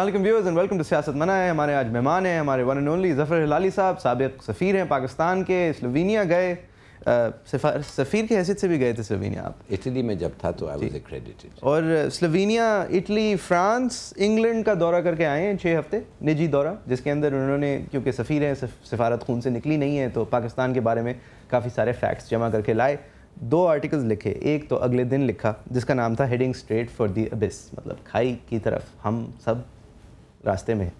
अल्लाम views and welcome to सियासत मना है हमारे आज मेहमान हैं हमारे one and only Zafar Hilali साहब सबक सफ़ीर हैं पाकिस्तान के स्लोवीनिया गए सफ़ीर की हैसियत से भी गए थे स्लोवीनिया आप इटली में जब था तो आई वाज और स्लोवीनिया इटली फ्रांस इंग्लैंड का दौरा करके आए हैं छः हफ्ते निजी दौरा जिसके अंदर उन्होंने क्योंकि सफ़ीर हैं सफारत खून से निकली नहीं है तो पाकिस्तान के बारे में काफ़ी सारे फैक्ट्स जमा करके लाए दो आर्टिकल्स लिखे एक तो अगले दिन लिखा जिसका नाम था heading straight for the abyss मतलब खाई की तरफ हम सब रास्ते में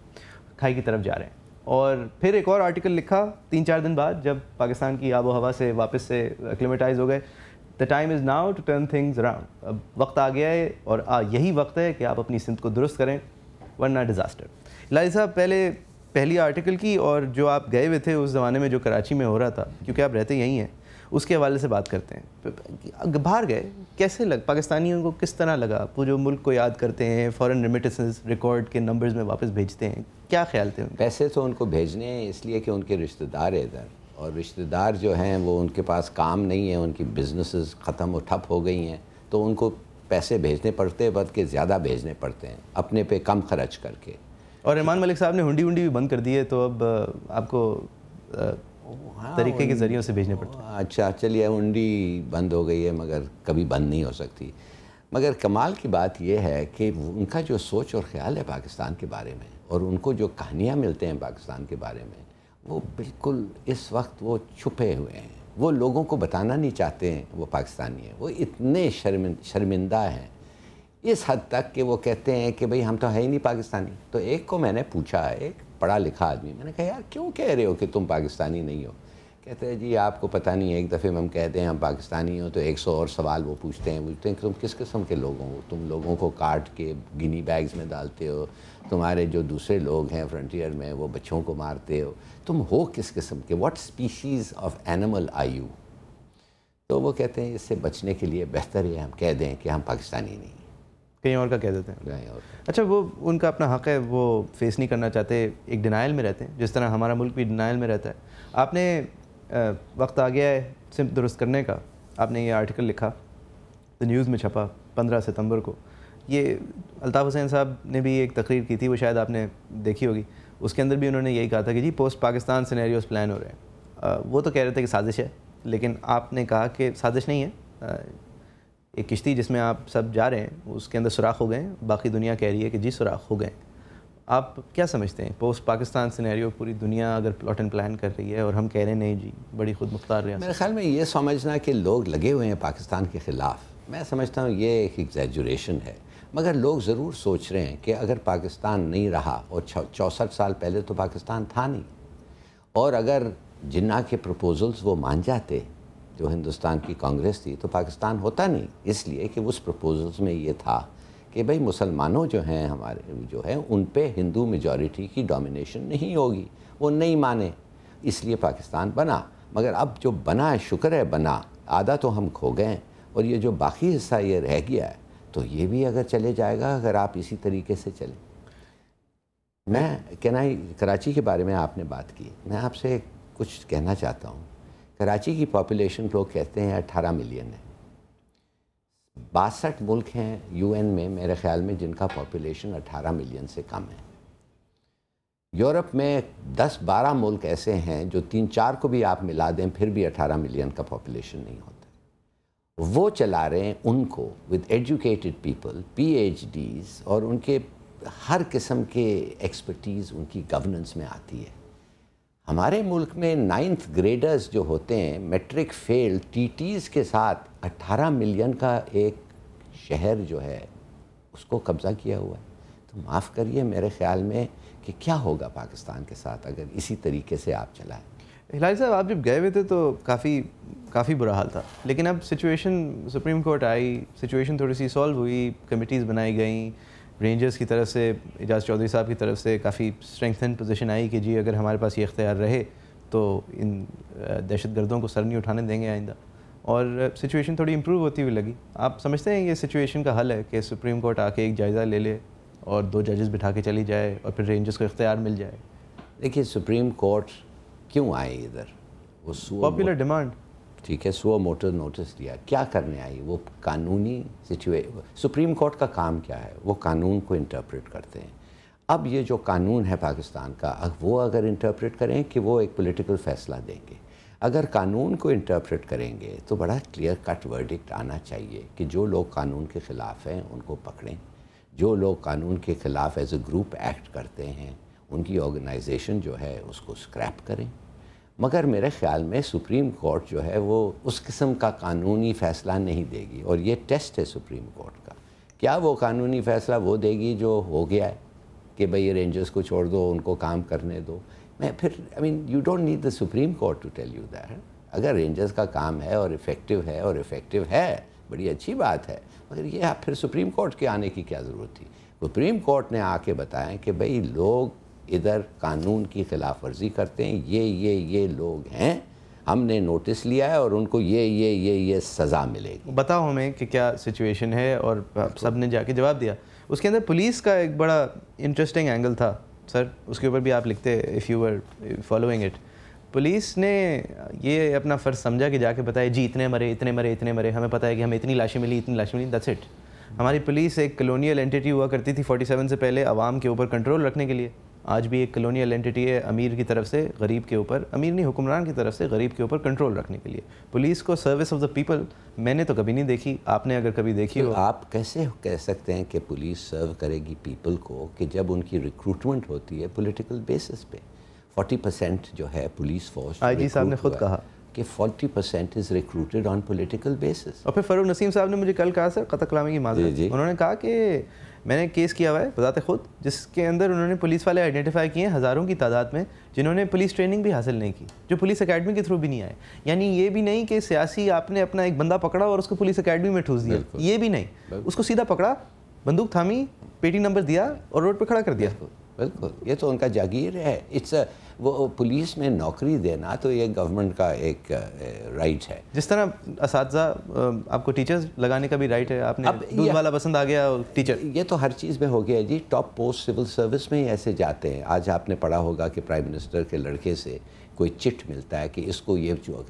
खाई की तरफ जा रहे हैं और फिर एक और आर्टिकल लिखा तीन चार दिन बाद जब पाकिस्तान की आबो हवा से वापस से एक्लेमेटाइज हो गए the time is now to turn things around अब वक्त आ गया है और आ, यही वक्त है कि आप अपनी सिंध को दुरुस्त करें वरना डिज़ास्टर लाल साहब पहले पहली आर्टिकल की और जो आप गए हुए थे उस ज़माने में जो कराची में हो रहा था क्योंकि आप रहते यहीं हैं उसके हवाले से बात करते हैं बाहर गए कैसे लग पाकिस्तानियों को किस तरह लगा वो जो मुल्क को याद करते हैं फॉरेन रेमिटेंस रिकॉर्ड के नंबर्स में वापस भेजते हैं क्या ख्याल थे पैसे तो उनको भेजने हैं इसलिए कि उनके रिश्तेदार है इधर और रिश्तेदार जो हैं वो उनके पास काम नहीं है उनकी बिजनेस ख़त्म और ठप हो गई हैं तो उनको पैसे भेजने पड़ते बल्कि ज़्यादा भेजने पड़ते हैं अपने पे कम खर्च करके और रहमान मलिक साहब ने हुंडी हुंडी भी बंद कर दी है तो अब आपको तरीके के हाँ, ज़रिए उसे भेजने पड़ते हैं अच्छा चलिए हुंडी बंद हो गई है मगर कभी बंद नहीं हो सकती मगर कमाल की बात यह है कि उनका जो सोच और ख्याल है पाकिस्तान के बारे में और उनको जो कहानियाँ मिलते हैं पाकिस्तान के बारे में वो बिल्कुल इस वक्त वो छुपे हुए हैं वो लोगों को बताना नहीं चाहते हैं वो पाकिस्तानी हैं वो इतने शर्मिंदा हैं इस हद तक कि वो कहते हैं कि भाई हम तो है ही नहीं पाकिस्तानी तो एक को मैंने पूछा एक पढ़ा लिखा आदमी मैंने कहा यार क्यों कह रहे हो कि तुम पाकिस्तानी नहीं हो कहते हैं जी आपको पता नहीं है एक दफ़े में हम कहते हैं हम पाकिस्तानी हो तो एक सौ और सवाल वो पूछते हैं पूछते हैं कि तुम किस किस्म के लोग हो तुम लोगों को काट के गिनी बैग्स में डालते हो तुम्हारे जो दूसरे लोग हैं फ्रंटियर में वो बच्चों को मारते हो तुम हो किस किस्म के what species of animal are you तो वो कहते हैं इससे बचने के लिए बेहतर है हम कह दें कि हम पाकिस्तानी नहीं कहीं और का कह देते हैं अच्छा वो उनका अपना हक़ है वो फेस नहीं करना चाहते एक डिनाइल में रहते हैं जिस तरह हमारा मुल्क भी डिनाइल में रहता है आपने वक्त आ गया है सिर्फ दुरुस्त करने का आपने ये आर्टिकल लिखा द न्यूज़ में छपा पंद्रह सितम्बर को ये अल्ताफ़ हुसैन साहब ने भी एक तकरीर की थी वो शायद आपने देखी होगी उसके अंदर भी उन्होंने यही कहा था कि जी पोस्ट पाकिस्तान सिनेरियोस प्लान हो रहे हैं वो तो कह रहे थे कि साजिश है लेकिन आपने कहा कि साजिश नहीं है एक किश्ती जिसमें आप सब जा रहे हैं उसके अंदर सुराख हो गए बाकी दुनिया कह रही है कि जी सुराख हो गए आप क्या समझते हैं पोस्ट पाकिस्तान सिनेरियो पूरी दुनिया अगर प्लॉट एंड प्लान कर रही है और हम कह रहे हैं नहीं जी बड़ी खुद मुख्तार रहे मेरे ख्याल में ये समझना कि लोग लगे हुए हैं पाकिस्तान के ख़िलाफ़ मैं समझता हूँ ये एक एग्जेजुरेशन है मगर लोग ज़रूर सोच रहे हैं कि अगर पाकिस्तान नहीं रहा और चौंसठ साल पहले तो पाकिस्तान था नहीं और अगर जिन्ना के प्रपोजल्स वो मान जाते जो हिंदुस्तान की कांग्रेस थी तो पाकिस्तान होता नहीं इसलिए कि उस प्रपोजल्स में ये था कि भाई मुसलमानों जो हैं हमारे जो है उन पे हिंदू मेजॉरिटी की डोमिनेशन नहीं होगी वो नहीं माने इसलिए पाकिस्तान बना मगर अब जो बना है शुक्र है बना आधा तो हम खो गए और ये जो बाकी हिस्सा ये रह गया है तो ये भी अगर चले जाएगा अगर आप इसी तरीके से चलें मैं कहना कराची के बारे में आपने बात की मैं आपसे कुछ कहना चाहता हूँ कराची की पॉपुलेशन लोग कहते हैं अट्ठारह मिलियन है बासठ मुल्क हैं यूएन में मेरे ख्याल में जिनका पॉपुलेशन 18 मिलियन से कम है यूरोप में 10-12 मुल्क ऐसे हैं जो तीन चार को भी आप मिला दें फिर भी 18 मिलियन का पॉपुलेशन नहीं होता वो चला रहे हैं उनको विद एजुकेटेड पीपल डीज और उनके हर किस्म के एक्सपर्टीज़ उनकी गवर्नेंस में आती है हमारे मुल्क में नाइन्थ ग्रेडर्स जो होते हैं मैट्रिक फेल टीटीज़ के साथ 18 मिलियन का एक शहर जो है उसको कब्ज़ा किया हुआ है तो माफ़ करिए मेरे ख्याल में कि क्या होगा पाकिस्तान के साथ अगर इसी तरीके से आप चलाएं हिलाई साहब आप जब गए हुए थे तो काफ़ी काफ़ी बुरा हाल था लेकिन अब सिचुएशन सुप्रीम कोर्ट आई सिचुएशन थोड़ी सी सॉल्व हुई कमिटीज़ बनाई गई रेंजर्स की तरफ से एजाज चौधरी साहब की तरफ से काफ़ी स्ट्रेंथन पोजीशन आई कि जी अगर हमारे पास ये इख्तियार रहे तो इन दहशत गर्दों को सर नहीं उठाने देंगे आइंदा और सिचुएशन थोड़ी इम्प्रूव होती हुई लगी आप समझते हैं ये सिचुएशन का हल है कि सुप्रीम कोर्ट आके एक जायज़ा ले ले और दो जजेस बिठा के चली जाए और फिर रेंजर्स को इख्तियार मिल जाए देखिए सुप्रीम कोर्ट क्यों आए इधर पॉपुलर डिमांड ठीक है सो मोटर नोटिस दिया क्या करने आई वो कानूनी सिचुए सुप्रीम कोर्ट का काम क्या है वो कानून को इंटरप्रेट करते हैं अब ये जो कानून है पाकिस्तान का वो अगर इंटरप्रेट करें कि वो एक पॉलिटिकल फ़ैसला देंगे अगर कानून को इंटरप्रेट करेंगे तो बड़ा क्लियर कट वर्डिक्ट आना चाहिए कि जो लोग कानून के ख़िलाफ़ हैं उनको पकड़ें जो लोग कानून के ख़िलाफ़ एज ए ग्रुप एक्ट करते हैं उनकी ऑर्गेनाइजेशन जो है उसको स्क्रैप करें मगर मेरे ख्याल में सुप्रीम कोर्ट जो है वो उस किस्म का कानूनी फ़ैसला नहीं देगी और ये टेस्ट है सुप्रीम कोर्ट का क्या वो कानूनी फ़ैसला वो देगी जो हो गया है कि भाई रेंजर्स को छोड़ दो उनको काम करने दो मैं फिर I mean you don't need the Supreme Court to tell you that अगर रेंजर्स का काम है और इफ़ेक्टिव है और इफ़ेक्टिव है बड़ी अच्छी बात है मगर ये आप फिर सुप्रीम कोर्ट के आने की क्या ज़रूरत थी सुप्रीम कोर्ट ने आके बताया कि भाई लोग इधर कानून की खिलाफ वर्जी करते हैं ये ये ये लोग हैं हमने नोटिस लिया है और उनको ये ये ये ये सज़ा मिलेगी बताओ हमें कि क्या सिचुएशन है और सब ने जाके जवाब दिया उसके अंदर पुलिस का एक बड़ा इंटरेस्टिंग एंगल था सर उसके ऊपर भी आप लिखते if you were following it police ने ये अपना फ़र्ज समझा कि जाके बताया जी इतने मरे इतने मरे इतने मरे हमें पता है कि हमें इतनी लाशें मिली इतनी लाशें मिली दस इट हमारी पुलिस एक कलोनियल एंटिटी हुआ करती थी 47 से पहले आवाम के ऊपर कंट्रोल रखने के लिए आज भी एक कलोनियल एंटिटी है अमीर की तरफ से गरीब के ऊपर अमीर नहीं हुक्मरान की तरफ से गरीब के ऊपर कंट्रोल रखने के लिए पुलिस को सर्विस ऑफ द पीपल मैंने तो कभी नहीं देखी आपने अगर कभी देखी तो हो आप कैसे कह सकते हैं कि पुलिस सर्व करेगी पीपल को कि जब उनकी रिक्रूटमेंट होती है पोलिटिकल बेसिस पे फोर्टी परसेंट जो है पुलिस फोर्स आई जी साहब ने खुद कहा कि 40 percent is recruited on political basis और फिर फ़रूक नसीम साहब ने मुझे कल कहा सर कतकलामी की माजरत उन्होंने कहा कि मैंने केस किया हुआ है बताते खुद जिसके अंदर उन्होंने पुलिस वाले आइडेंटिफाई किए हज़ारों की तादाद में जिन्होंने पुलिस ट्रेनिंग भी हासिल नहीं की जो पुलिस अकेडमी के थ्रू भी नहीं आए यानी ये भी नहीं कि सियासी आपने अपना एक बंदा पकड़ा और उसको पुलिस अकेडमी में ठूस दिया ये भी नहीं उसको सीधा पकड़ा बंदूक थामी पेटी नंबर दिया और रोड पर खड़ा कर दिया बिल्कुल ये तो उनका जागीर है इट्स वो पुलिस में नौकरी देना तो ये गवर्नमेंट का एक राइट है जिस तरह इस आपको टीचर्स लगाने का भी राइट है आपने अब दूध वाला पसंद आ गया टीचर ये तो हर चीज़ में हो गया जी टॉप पोस्ट सिविल सर्विस में ही ऐसे जाते हैं आज आपने पढ़ा होगा कि प्राइम मिनिस्टर के लड़के से कोई चिट मिलता है कि इसको ये जो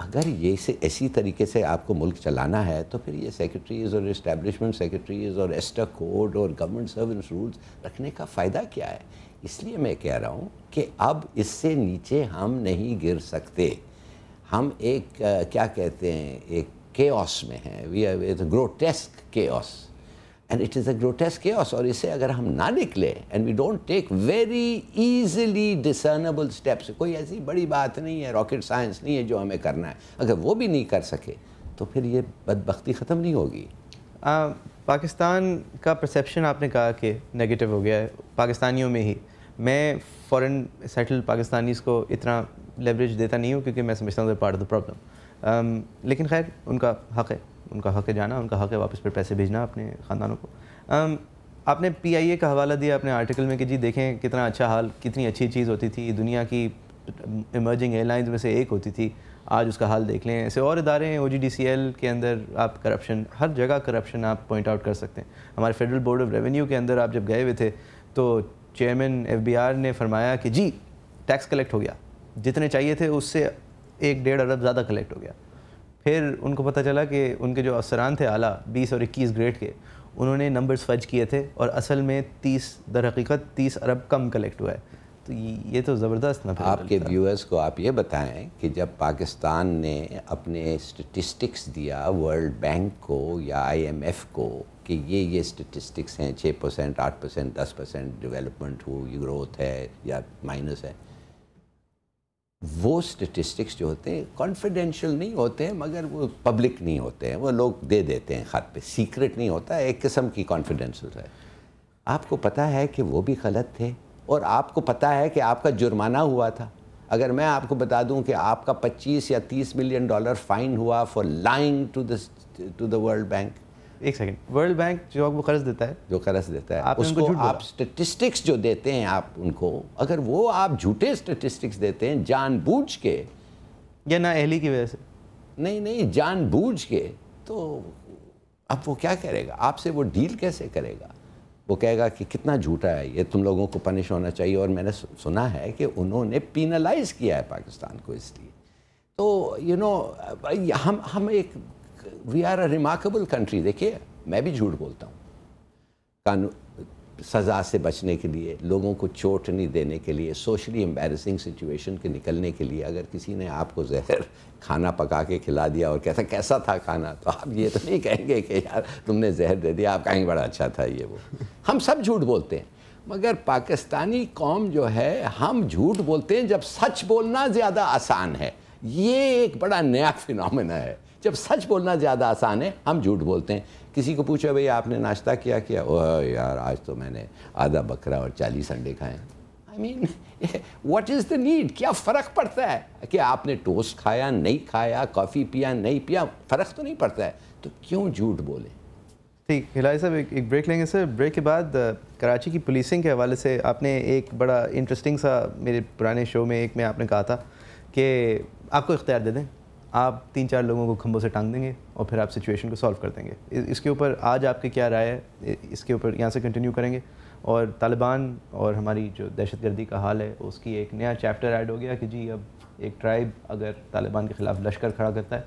अगर ये से ऐसी तरीके से आपको मुल्क चलाना है तो फिर ये सेक्रेटरीज़ और इस्टेबलिशमेंट सेक्रेटरीज़ और एस्टा कोड और गवर्नमेंट सर्विस रूल्स रखने का फ़ायदा क्या है इसलिए मैं कह रहा हूँ कि अब इससे नीचे हम नहीं गिर सकते हम एक आ, क्या कहते हैं एक के में हैं वी आर ग्रोटेस्क ऑस and it is a grotesque केयर्स और इसे अगर हम ना निकले and we don't take very easily discernible steps कोई ऐसी बड़ी बात नहीं है रॉकेट साइंस नहीं है जो हमें करना है अगर वो भी नहीं कर सके तो फिर ये बदबख्ती ख़त्म नहीं होगी आ, पाकिस्तान का परसेप्शन आपने कहा कि नेगेटिव हो गया है पाकिस्तानियों में ही मैं फॉरेन सेटल पाकिस्तानीज़ को इतना लेवरेज देता नहीं हूँ क्योंकि मैं समझता हूँ part of the problem Um, लेकिन खैर उनका हक़ है उनका हक़ है जाना उनका हक़ है वापस पर पैसे भेजना अपने ख़ानदानों को um, आपने पीआईए का हवाला दिया अपने आर्टिकल में कि जी देखें कितना अच्छा हाल कितनी अच्छी चीज़ होती थी दुनिया की इमर्जिंग एयरलाइंस में से एक होती थी आज उसका हाल देख लें ऐसे और इदारे हैं ओ के अंदर आप करप्शन हर जगह करप्शन आप पॉइंट आउट कर सकते हैं हमारे फेडरल बोर्ड ऑफ रेवेन्यू के अंदर आप जब गए हुए थे तो चेयरमैन एफ ने फरमाया कि जी टैक्स कलेक्ट हो गया जितने चाहिए थे उससे एक डेढ़ अरब ज़्यादा कलेक्ट हो गया फिर उनको पता चला कि उनके जो अफसरान थे आला बीस और इक्कीस ग्रेड के उन्होंने नंबर्स फर्ज किए थे और असल में तीस दर हकीकत तीस अरब कम कलेक्ट हुआ है तो ये तो ज़बरदस्त ना आपके व्यूअर्स को आप ये बताएं कि जब पाकिस्तान ने अपने स्टेटिस्टिक्स दिया वर्ल्ड बैंक को या आईएमएफ को कि ये ये स्टेटिस्टिक्स हैं छः परसेंट आठ परसेंट दस परसेंट डिवेलपमेंट हो ग्रोथ है या माइनस है वो स्टेटिस्टिक्स जो होते हैं कॉन्फिडेंशियल नहीं होते हैं मगर वो पब्लिक नहीं होते हैं वो लोग दे देते हैं ख़त पे सीक्रेट नहीं होता एक किस्म की कॉन्फिडेंशियल है आपको पता है कि वो भी गलत थे और आपको पता है कि आपका जुर्माना हुआ था अगर मैं आपको बता दूं कि आपका 25 या 30 मिलियन डॉलर फाइन हुआ for lying to the to the World Bank एक सेकंड वर्ल्ड बैंक जो आपको कर्ज देता है जो कर्ज देता है आप उसको आप स्टेटिस्टिक्स जो देते हैं आप उनको अगर वो आप झूठे स्टेटिस्टिक्स देते हैं जानबूझ के या ना अहली की वजह से नहीं नहीं जानबूझ के तो अब वो क्या करेगा आपसे वो डील कैसे करेगा वो कहेगा कि कितना झूठा है ये तुम लोगों को पनिश होना चाहिए और मैंने सुना है कि उन्होंने पीनलाइज किया है पाकिस्तान को इसलिए तो यू you नो know, हम हम एक we are a remarkable country देखिए मैं भी झूठ बोलता हूँ कानून सज़ा से बचने के लिए लोगों को चोट नहीं देने के लिए सोशली एम्बेरसिंग सिचुएशन के निकलने के लिए अगर किसी ने आपको जहर खाना पका के खिला दिया और कहता कैसा था खाना तो आप ये तो नहीं कहेंगे कि यार तुमने जहर दे दिया आप कहेंगे बड़ा अच्छा था ये वो हम सब झूठ बोलते हैं मगर पाकिस्तानी कौम जो है हम झूठ बोलते हैं जब सच बोलना ज़्यादा आसान है ये एक बड़ा नया फिनमिना है जब सच बोलना ज़्यादा आसान है हम झूठ बोलते हैं किसी को पूछो भाई आपने नाश्ता किया किया ओह यार आज तो मैंने आधा बकरा और चालीस अंडे खाए I mean what is the need क्या फ़र्क पड़ता है कि आपने टोस्ट खाया नहीं खाया कॉफ़ी पिया नहीं पिया फ़र्क तो नहीं पड़ता है तो क्यों झूठ बोले ठीक हिलाई साहब एक, एक ब्रेक लेंगे सर ब्रेक के बाद uh, कराची की पुलिसिंग के हवाले से आपने एक बड़ा इंटरेस्टिंग सा मेरे पुराने शो में एक में आपने कहा था कि आपको इख्तियार दे दें आप तीन चार लोगों को खंभों से टांग देंगे और फिर आप सिचुएशन को सॉल्व कर देंगे इसके ऊपर आज आपकी क्या राय है इसके ऊपर यहाँ से कंटिन्यू करेंगे और तालिबान और हमारी जो दहशत गर्दी का हाल है उसकी एक नया चैप्टर ऐड हो गया कि जी अब एक ट्राइब अगर तालिबान के ख़िलाफ़ लश्कर खड़ा करता है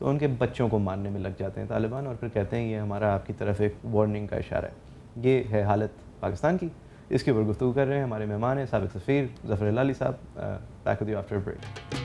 तो उनके बच्चों को मारने में लग जाते हैं तालिबान और फिर कहते हैं ये हमारा आपकी तरफ एक वार्निंग का इशारा है ये है हालत पाकिस्तान की इसके ऊपर गुफ्तु कर रहे हैं हमारे मेहमान हैं सबक सफ़ीर जफर लाली साहब back with you after break